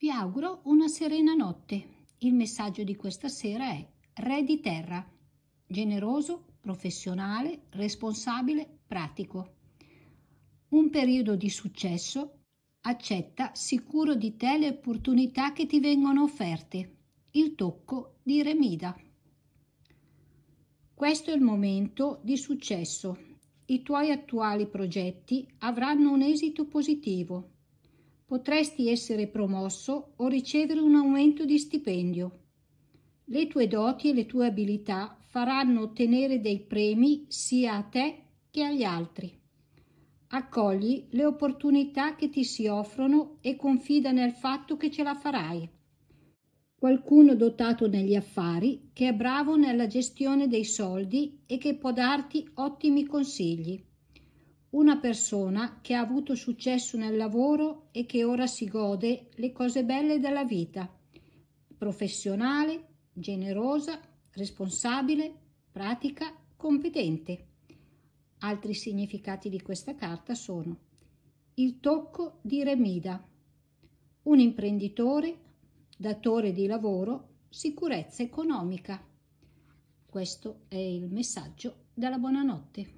Vi auguro una serena notte. Il messaggio di questa sera è Re di Terra, generoso, professionale, responsabile, pratico. Un periodo di successo, accetta sicuro di te le opportunità che ti vengono offerte. Il tocco di Remida. Questo è il momento di successo. I tuoi attuali progetti avranno un esito positivo potresti essere promosso o ricevere un aumento di stipendio. Le tue doti e le tue abilità faranno ottenere dei premi sia a te che agli altri. Accogli le opportunità che ti si offrono e confida nel fatto che ce la farai. Qualcuno dotato negli affari, che è bravo nella gestione dei soldi e che può darti ottimi consigli una persona che ha avuto successo nel lavoro e che ora si gode le cose belle della vita, professionale, generosa, responsabile, pratica, competente. Altri significati di questa carta sono il tocco di Remida, un imprenditore, datore di lavoro, sicurezza economica. Questo è il messaggio della buonanotte.